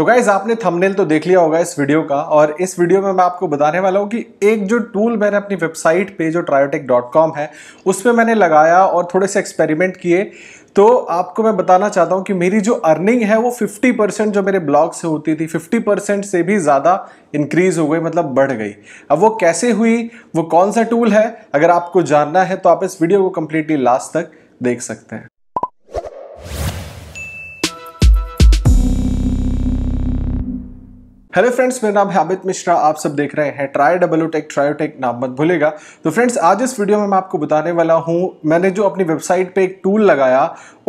तो गाइज आपने थंबनेल तो देख लिया होगा इस वीडियो का और इस वीडियो में मैं आपको बताने वाला हूँ कि एक जो टूल मैंने अपनी वेबसाइट पे जो ट्रायोटेक डॉट कॉम है उस पर मैंने लगाया और थोड़े से एक्सपेरिमेंट किए तो आपको मैं बताना चाहता हूँ कि मेरी जो अर्निंग है वो 50 परसेंट जो मेरे ब्लॉग से होती थी 50 परसेंट से भी ज़्यादा इंक्रीज़ हो गई मतलब बढ़ गई अब वो कैसे हुई वो कौन सा टूल है अगर आपको जानना है तो आप इस वीडियो को कम्प्लीटली लास्ट तक देख सकते हैं हेलो फ्रेंड्स मेरा नाम है अमित मिश्रा आप सब देख रहे हैं ट्राई डब्ल्यू ट्रायोटेक नाम मत भूलेगा तो फ्रेंड्स आज इस वीडियो में मैं आपको बताने वाला हूं मैंने जो अपनी वेबसाइट पे एक टूल लगाया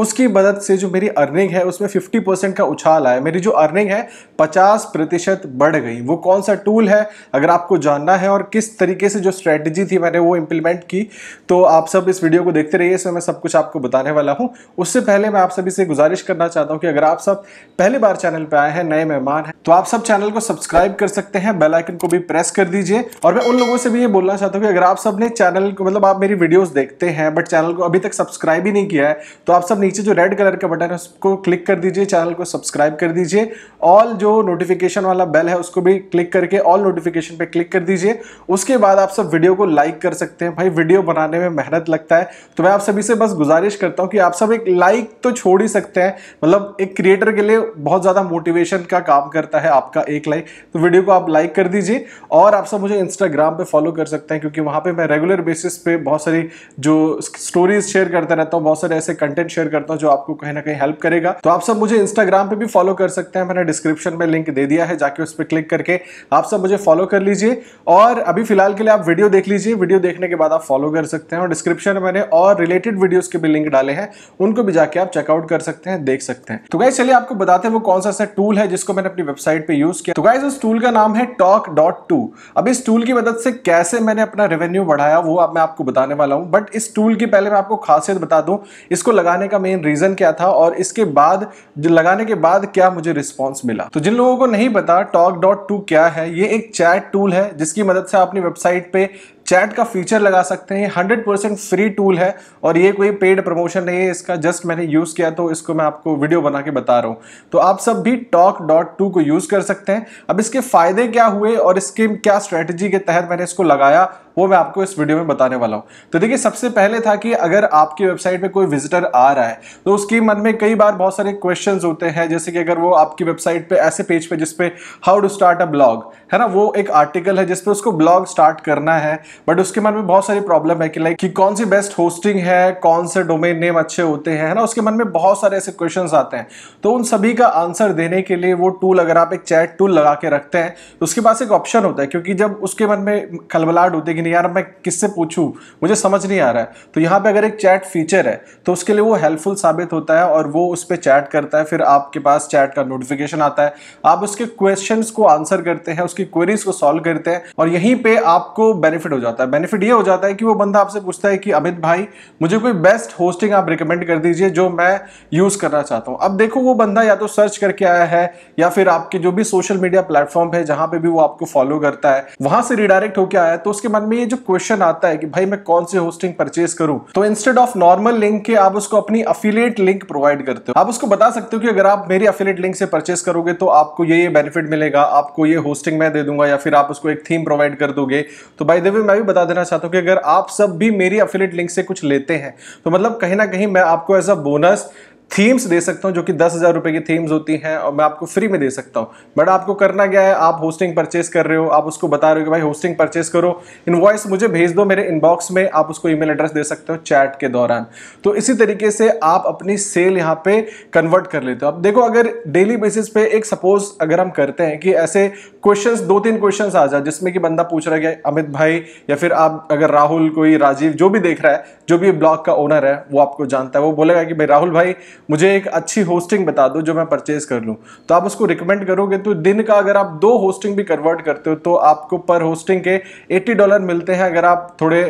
उसकी मदद से जो मेरी अर्निंग है उसमें 50 परसेंट का उछाल आया मेरी जो अर्निंग है 50 प्रतिशत बढ़ गई वो कौन सा टूल है अगर आपको जानना है और किस तरीके से जो स्ट्रैटेजी थी मैंने वो इम्प्लीमेंट की तो आप सब इस वीडियो को देखते रहिए इसमें मैं सब कुछ आपको बताने वाला हूँ उससे पहले मैं आप सभी से गुजारिश करना चाहता हूँ कि अगर आप सब पहली बार चैनल पर आए हैं नए मेहमान हैं तो आप सब चैनल चैनल को सब्सक्राइब कर सकते हैं बेल आइकन को भी प्रेस कर दीजिए और मैं उन लोगों से भी ये बोलना चाहता हूँ कि अगर आप सबने चैनल को मतलब आप मेरी वीडियोस देखते हैं बट चैनल को अभी तक सब्सक्राइब ही नहीं किया है तो आप सब नीचे जो रेड कलर का बटन है उसको क्लिक कर दीजिए चैनल को सब्सक्राइब कर दीजिए ऑल जो नोटिफिकेशन वाला बेल है उसको भी क्लिक करके ऑल नोटिफिकेशन पर क्लिक कर दीजिए उसके बाद आप सब वीडियो को लाइक कर सकते हैं भाई वीडियो बनाने में मेहनत लगता है तो मैं आप सभी से बस गुजारिश करता हूँ कि आप सब एक लाइक तो छोड़ ही सकते हैं मतलब एक क्रिएटर के लिए बहुत ज़्यादा मोटिवेशन का काम करता है आपका एक एक लाइक तो वीडियो को आप लाइक कर दीजिए और आप सब मुझे इंस्टाग्राम पे फॉलो कर सकते हैं क्योंकि वहाँ पे मैं रेगुलर बेसिस पे बहुत सारी जो स्टोरीज शेयर करता रहता हूँ बहुत सारे ऐसे कंटेंट शेयर करता हूँ जो आपको कहीं ना कहीं हेल्प करेगा तो आप सब मुझे इंस्टाग्राम पर भी फॉलो कर सकते हैं मैंने डिस्क्रिप्शन में लिंक दे दिया है जाके उस पर क्लिक करके आप सब मुझे फॉलो कर लीजिए और अभी फिलहाल के लिए आप वीडियो देख लीजिए वीडियो देखने के बाद आप फॉलो कर सकते हैं और डिस्क्रिप्शन में मैंने और रिलेटेड वीडियोज के भी लिंक डाले हैं उनको भी जाके आप चेकआउट कर सकते हैं देख सकते हैं तो गाइज चलिए आपको बताते हैं वो कौन सा ऐसा टूल है जिसको मैंने अपनी वेबसाइट पे यूज़ किया किया तो गाइज उस टूल का नाम है टॉक डॉट टू अब इस टूल की मदद से कैसे मैंने अपना रेवेन्यू बढ़ाया वो अब मैं आपको बताने वाला हूँ बट इस टूल की पहले मैं आपको खासियत बता दूँ इसको लगाने का मेन रीज़न क्या था और इसके बाद लगाने के बाद क्या मुझे रिस्पॉन्स मिला तो जिन लोगों को नहीं पता टॉक डॉट टू क्या है ये एक चैट टूल है जिसकी मदद से आप अपनी वेबसाइट पे चैट का फीचर लगा सकते हैं हंड्रेड परसेंट फ्री टूल है और ये कोई पेड प्रमोशन नहीं है इसका जस्ट मैंने यूज़ किया तो इसको मैं आपको वीडियो बना के बता रहा हूँ तो आप सब भी टॉक डॉट टू को यूज़ कर सकते हैं अब इसके फ़ायदे क्या हुए और इसके क्या स्ट्रेटेजी के तहत मैंने इसको लगाया वो मैं आपको इस वीडियो में बताने वाला हूँ तो देखिए सबसे पहले था कि अगर आपकी वेबसाइट पर कोई विजिटर आ रहा है तो उसके मन में कई बार बहुत सारे क्वेश्चन होते हैं जैसे कि अगर वो आपकी वेबसाइट पे ऐसे पेज पे जिसपे how to start a blog है ना वो एक आर्टिकल है जिसपे उसको ब्लॉग स्टार्ट करना है बट उसके मन में बहुत सारी प्रॉब्लम है कि लाइक कि कौन सी बेस्ट होस्टिंग है कौन से डोमेन नेम अच्छे होते हैं है ना उसके मन में बहुत सारे ऐसे क्वेश्चन आते हैं तो उन सभी का आंसर देने के लिए वो टूल अगर आप एक चैट टूल लगा के रखते हैं तो उसके पास एक ऑप्शन होता है क्योंकि जब उसके मन में खलबलाहट होती है कि नहीं यार मैं किससे पूछूँ मुझे समझ नहीं आ रहा है तो यहाँ पर अगर एक चैट फीचर है तो उसके लिए वो हेल्पफुल साबित होता है और वो उस पर चैट करता है फिर आपके पास चैट का नोटिफिकेशन आता है आप उसके क्वेश्चन को आंसर करते हैं उसकी क्वेरीज को सॉल्व करते हैं और यहीं पर आपको बेनिफिट हो जाता है जाता है बेनिफिट ये हो जाता है कि वो बंदा आपसे पूछता है कि अमित भाई मुझे कोई बेस्ट होस्टिंग आप रिकमेंड कर दीजिए जो मैं यूज़ करना चाहता हूँ अब देखो वो बंदा या तो सर्च करके आया है या फिर आपके जो भी सोशल मीडिया प्लेटफॉर्म है जहां पर भी वो आपको फॉलो करता है वहां से रिडायरेक्ट होकर आया है तो उसके मन में ये जो क्वेश्चन आता है कि भाई मैं कौन सी होस्टिंग परचेज करूँ तो इंस्टेड ऑफ नॉर्मल लिंक के आप उसको अपनी अफिलियट लिंक प्रोवाइड करते हो आप उसको बता सकते हो कि अगर आप मेरी अफिलियट लिंक से परचेस करोगे तो आपको ये ये बेनिफिट मिलेगा आपको ये होस्टिंग मैं दे दूंगा या फिर आप उसको एक थीम प्रोवाइड कर दोगे तो बाई द वे मैं भी बता देना चाहता हूँ कि अगर आप सब भी मेरी अफिलेट लिंक से कुछ लेते हैं तो मतलब कहीं ना कहीं मैं आपको एज अ बोनस थीम्स दे सकता हूँ जो कि दस हज़ार रुपये की थीम्स होती हैं और मैं आपको फ्री में दे सकता हूँ बट आपको करना क्या है आप होस्टिंग परचेस कर रहे हो आप उसको बता रहे हो कि भाई होस्टिंग परचेस करो इन्वॉइस मुझे भेज दो मेरे इनबॉक्स में आप उसको ईमेल एड्रेस दे सकते हो चैट के दौरान तो इसी तरीके से आप अपनी सेल यहाँ पे कन्वर्ट कर लेते हो अब देखो अगर डेली बेसिस पे एक सपोज अगर हम करते हैं कि ऐसे क्वेश्चन दो तीन क्वेश्चन आ जाए जिसमें कि बंदा पूछ रहा है अमित भाई या फिर आप अगर राहुल कोई राजीव जो भी देख रहा है जो भी ब्लॉग का ओनर है वो आपको जानता है वो बोलेगा कि भाई राहुल भाई मुझे एक अच्छी होस्टिंग बता दो जो मैं परचेज कर लूँ तो आप उसको रिकमेंड करोगे तो दिन का अगर आप दो होस्टिंग भी कन्वर्ट करते हो तो आपको पर होस्टिंग के एट्टी डॉलर मिलते हैं अगर आप थोड़े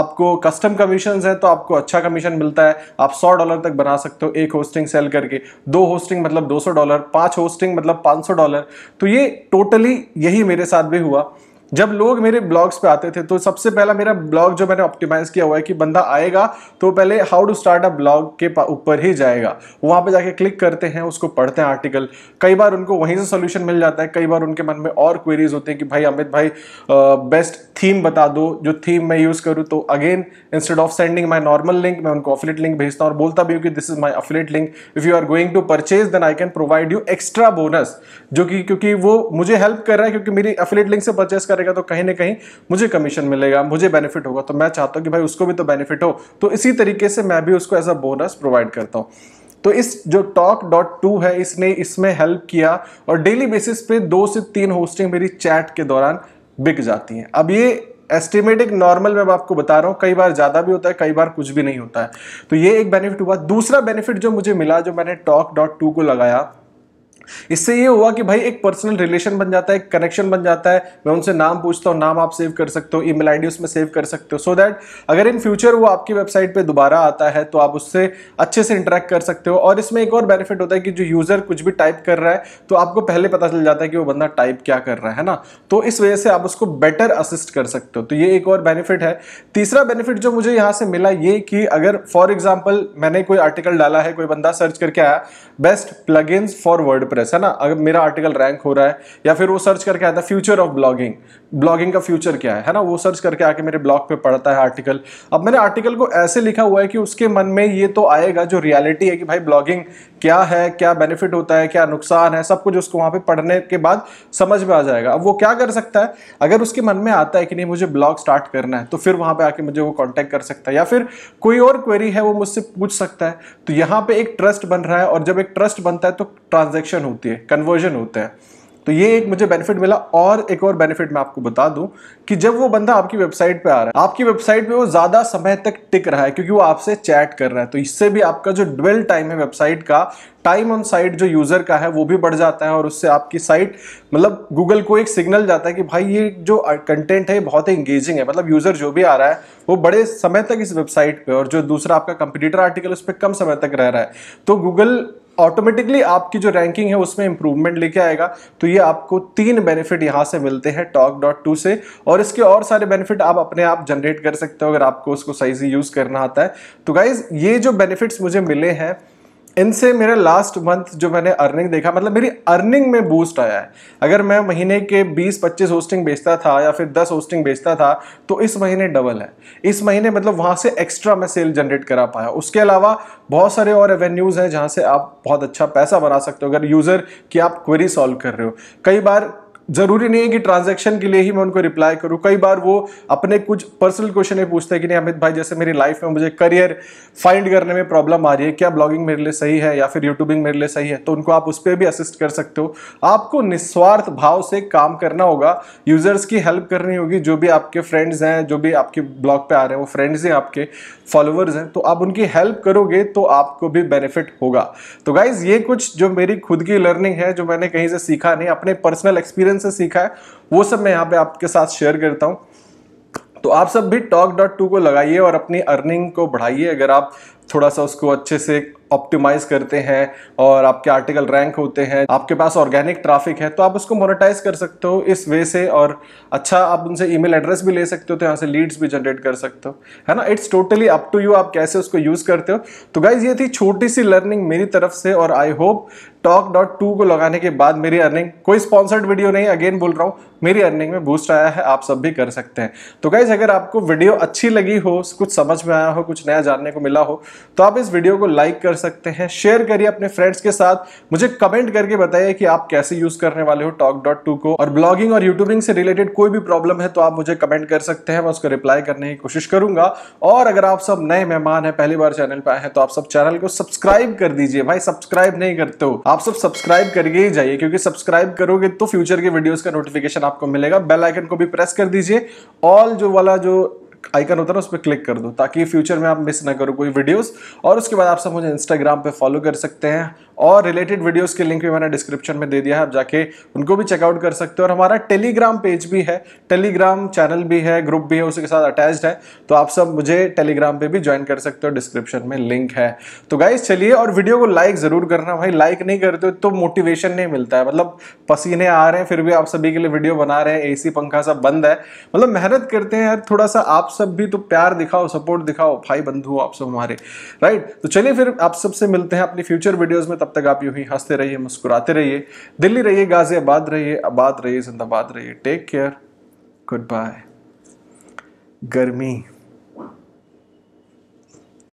आपको कस्टम कमीशन है तो आपको अच्छा कमीशन मिलता है आप सौ डॉलर तक बना सकते हो एक होस्टिंग सेल करके दो होस्टिंग मतलब दो सौ डॉलर पाँच होस्टिंग मतलब पाँच सौ डॉलर तो ये टोटली यही मेरे साथ भी हुआ जब लोग मेरे ब्लॉग्स पे आते थे तो सबसे पहला मेरा ब्लॉग जो मैंने ऑप्टिमाइज़ किया हुआ है कि बंदा आएगा तो पहले how to start a blog के ऊपर ही जाएगा वहां पे जाके क्लिक करते हैं उसको पढ़ते हैं आर्टिकल कई बार उनको वहीं से सोल्यूशन मिल जाता है कई बार उनके मन में और क्वेरीज होते हैं कि भाई अमित भाई बेस्ट थीम बता दो जो थीम मैं यूज़ करूँ तो again instead of sending my normal link मैं उनको अफिलेट लिंक भेजता हूँ और बोलता भी हूँ कि this is my affiliate link if you are going to purchase then I can provide you extra bonus जो कि क्योंकि वो मुझे हेल्प कर रहा है क्योंकि मेरी अफिलेट लिंक से परचेज कर करेगा तो कहीं ना कहीं मुझे कमीशन मिलेगा मुझे बेनिफिट होगा तो मैं चाहता हूँ कि भाई उसको भी तो बेनिफिट हो तो इसी तरीके से मैं भी उसको एज अ बोनस प्रोवाइड करता हूँ तो इस जो टॉक डॉट टू है इसने इसमें हेल्प किया और डेली बेसिस पे दो से तीन होस्टिंग मेरी चैट के दौरान बिक जाती हैं अब ये एस्टिमेट एक नॉर्मल मैं आपको बता रहा हूँ कई बार ज़्यादा भी होता है कई बार कुछ भी नहीं होता है तो ये एक बेनिफिट हुआ दूसरा बेनिफिट जो मुझे मिला जो मैंने टॉक डॉट टू को लगाया इससे ये हुआ कि भाई एक पर्सनल रिलेशन बन जाता है एक कनेक्शन बन जाता है मैं उनसे नाम पूछता हूँ नाम आप सेव कर सकते हो ईमेल आईडी उसमें सेव कर सकते हो सो दैट अगर इन फ्यूचर वो आपकी वेबसाइट पर दोबारा आता है तो आप उससे अच्छे से इंटरेक्ट कर सकते हो और इसमें एक और बेनिफिट होता है कि जो यूज़र कुछ भी टाइप कर रहा है तो आपको पहले पता चल जाता है कि वो बंदा टाइप क्या कर रहा है ना तो इस वजह से आप उसको बेटर असिस्ट कर सकते हो तो ये एक और बेनिफिट है तीसरा बेनिफिट जो मुझे यहाँ से मिला ये कि अगर फॉर एग्जाम्पल मैंने कोई आर्टिकल डाला है कोई बंदा सर्च करके आया best plugins for WordPress है ना अगर मेरा आर्टिकल रैंक हो रहा है या फिर वो सर्च करके आता है फ्यूचर ऑफ ब्लॉगिंग ब्लॉगिंग का फ्यूचर क्या है है ना वो सर्च करके आके मेरे ब्लॉग पे पढ़ता है आर्टिकल अब मैंने आर्टिकल को ऐसे लिखा हुआ है कि उसके मन में ये तो आएगा जो रियलिटी है कि भाई ब्लॉगिंग क्या है क्या बेनिफिट होता है क्या नुकसान है सब कुछ उसको वहाँ पे पढ़ने के बाद समझ में आ जाएगा अब वो क्या कर सकता है अगर उसके मन में आता है कि नहीं मुझे ब्लॉग स्टार्ट करना है तो फिर वहाँ पे आके मुझे वो कॉन्टैक्ट कर सकता है या फिर कोई और क्वेरी है वो मुझसे पूछ सकता है तो यहाँ पे एक ट्रस्ट बन रहा है और जब एक ट्रस्ट बनता है तो ट्रांजेक्शन होती है कन्वर्जन होता है तो ये एक मुझे बेनिफिट मिला और एक और बेनिफिट मैं आपको बता दूं कि जब वो बंदा आपकी वेबसाइट पे आ रहा है आपकी वेबसाइट पे वो ज़्यादा समय तक टिक रहा है क्योंकि वो आपसे चैट कर रहा है तो इससे भी आपका जो ड्वेल टाइम है वेबसाइट का टाइम ऑन साइट जो यूज़र का है वो भी बढ़ जाता है और उससे आपकी साइट मतलब गूगल को एक सिग्नल जाता है कि भाई ये जो कंटेंट है बहुत ही इंगेजिंग है मतलब यूज़र जो भी आ रहा है वो बड़े समय तक इस वेबसाइट पे और जो दूसरा आपका कंप्यूटर आर्टिकल उस पर कम समय तक रह रहा है तो गूगल ऑटोमेटिकली आपकी जो रैंकिंग है उसमें इंप्रूवमेंट लेके आएगा तो ये आपको तीन बेनिफिट यहाँ से मिलते हैं टॉक डॉट टू से और इसके और सारे बेनिफिट आप अपने आप जनरेट कर सकते हो अगर आपको उसको सही से यूज़ करना आता है तो गाइज ये जो बेनिफिट्स मुझे मिले हैं इनसे मेरा लास्ट मंथ जो मैंने अर्निंग देखा मतलब मेरी अर्निंग में बूस्ट आया है अगर मैं महीने के 20-25 होस्टिंग बेचता था या फिर 10 होस्टिंग बेचता था तो इस महीने डबल है इस महीने मतलब वहाँ से एक्स्ट्रा मैं सेल जनरेट करा पाया उसके अलावा बहुत सारे और एवेन्यूज हैं जहाँ से आप बहुत अच्छा पैसा बना सकते हो अगर यूज़र की आप क्वेरी सॉल्व कर रहे हो कई बार ज़रूरी नहीं है कि ट्रांजैक्शन के लिए ही मैं उनको रिप्लाई करूँ कई बार वो अपने कुछ पर्सनल क्वेश्चन पूछते हैं कि नहीं अमित भाई जैसे मेरी लाइफ में मुझे करियर फाइंड करने में प्रॉब्लम आ रही है क्या ब्लॉगिंग मेरे लिए सही है या फिर यूट्यूबिंग मेरे लिए सही है तो उनको आप उस पर भी असिस्ट कर सकते हो आपको निस्वार्थ भाव से काम करना होगा यूज़र्स की हेल्प करनी होगी जो भी आपके फ्रेंड्स हैं जो भी आपके ब्लॉग पे आ रहे हैं वो फ्रेंड्स हैं आपके फॉलोअर्स हैं तो आप उनकी हेल्प करोगे तो आपको भी बेनिफिट होगा तो गाइज़ ये कुछ जो मेरी खुद की लर्निंग है जो मैंने कहीं से सीखा नहीं अपने पर्सनल एक्सपीरियंस एक्सपीरियंस से सीखा है वो सब मैं यहाँ पे आपके साथ शेयर करता हूँ तो आप सब भी टॉक डॉट टू को लगाइए और अपनी अर्निंग को बढ़ाइए अगर आप थोड़ा सा उसको अच्छे से ऑप्टिमाइज करते हैं और आपके आर्टिकल रैंक होते हैं आपके पास ऑर्गेनिक ट्रैफिक है तो आप उसको मोनेटाइज कर सकते हो इस वे से और अच्छा आप उनसे ईमेल एड्रेस भी ले सकते हो तो यहाँ से लीड्स भी जनरेट कर सकते हो है ना it's totally up to you आप कैसे उसको यूज़ करते हो तो गाइज ये थी छोटी सी लर्निंग मेरी तरफ से और I hope talk dot to को लगाने के बाद मेरी अर्निंग कोई स्पॉन्सर्ड वीडियो नहीं अगेन बोल रहा हूँ मेरी अर्निंग में बूस्ट आया है आप सब भी कर सकते हैं तो गाइज अगर आपको वीडियो अच्छी लगी हो कुछ समझ में आया हो कुछ नया जानने को मिला हो तो आप इस वीडियो को लाइक कर सकते हैं शेयर करिए अपने फ्रेंड्स के साथ मुझे कमेंट करके बताइए कि आप कैसे यूज करने वाले हो टॉक डॉट टू को और ब्लॉगिंग और यूट्यूबिंग से रिलेटेड कोई भी प्रॉब्लम है तो आप मुझे कमेंट कर सकते हैं मैं उसको रिप्लाई करने की कोशिश करूंगा और अगर आप सब नए मेहमान हैं पहली बार चैनल पर आए हैं तो आप सब चैनल को सब्सक्राइब कर दीजिए भाई सब्सक्राइब नहीं करते हो आप आप सब सब्सक्राइब करके ही जाइए क्योंकि सब्सक्राइब करोगे तो फ्यूचर के वीडियोस का नोटिफिकेशन आपको मिलेगा बेल आइकन को भी प्रेस कर दीजिए ऑल जो वाला जो आइकन होता है ना उस पर क्लिक कर दो ताकि फ्यूचर में आप मिस ना करो कोई वीडियोस और उसके बाद आप सब मुझे इंस्टाग्राम पे फॉलो कर सकते हैं और रिलेटेड वीडियोस के लिंक भी मैंने डिस्क्रिप्शन में दे दिया है आप जाके उनको भी चेकआउट कर सकते हो और हमारा टेलीग्राम पेज भी है टेलीग्राम चैनल भी है ग्रुप भी है उसके साथ अटैच्ड है तो आप सब मुझे टेलीग्राम पर भी ज्वाइन कर सकते हो डिस्क्रिप्शन में लिंक है तो गाइज चलिए और वीडियो को लाइक ज़रूर करना भाई लाइक नहीं करते हो तो मोटिवेशन नहीं मिलता है मतलब पसीने आ रहे हैं फिर भी आप सभी के लिए वीडियो बना रहे हैं ए पंखा सब बंद है मतलब मेहनत करते हैं थोड़ा सा आप आप सब भी तो प्यार दिखाओ सपोर्ट दिखाओ भाई बंधु आप सब हमारे राइट तो चलिए फिर आप सबसे मिलते हैं अपनी फ्यूचर वीडियोस में तब तक आप यूं ही हंसते रहिए मुस्कुराते रहिए दिल्ली रहिए गाजियाबाद रहिए आबाद रहिए जिंदाबाद रहिए टेक केयर गुड बाय गर्मी